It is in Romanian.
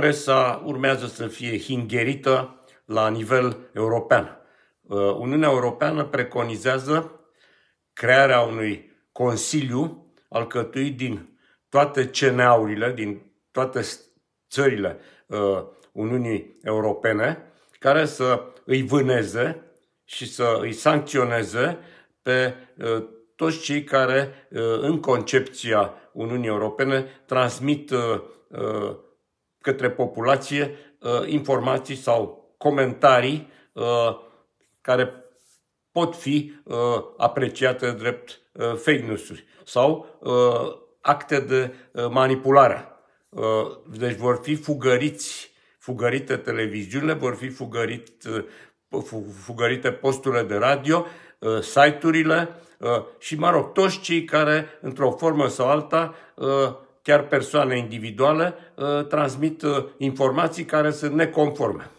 Presa urmează să fie hingherită la nivel european. Uh, Uniunea Europeană preconizează crearea unui consiliu alcătuit din toate CNA-urile, din toate țările uh, Uniunii Europene, care să îi vâneze și să îi sancționeze pe uh, toți cei care, în concepția Uniunii Europene, transmit către populație uh, informații sau comentarii uh, care pot fi uh, apreciate drept fake news sau acte de manipulare. Deci vor fi fugăriți, fugărite televiziunile, vor fi fugărit, fugărite posturile de radio, site-urile și, mă rog, toți cei care, într-o formă sau alta, chiar persoane individuale ă, transmit ă, informații care sunt neconforme.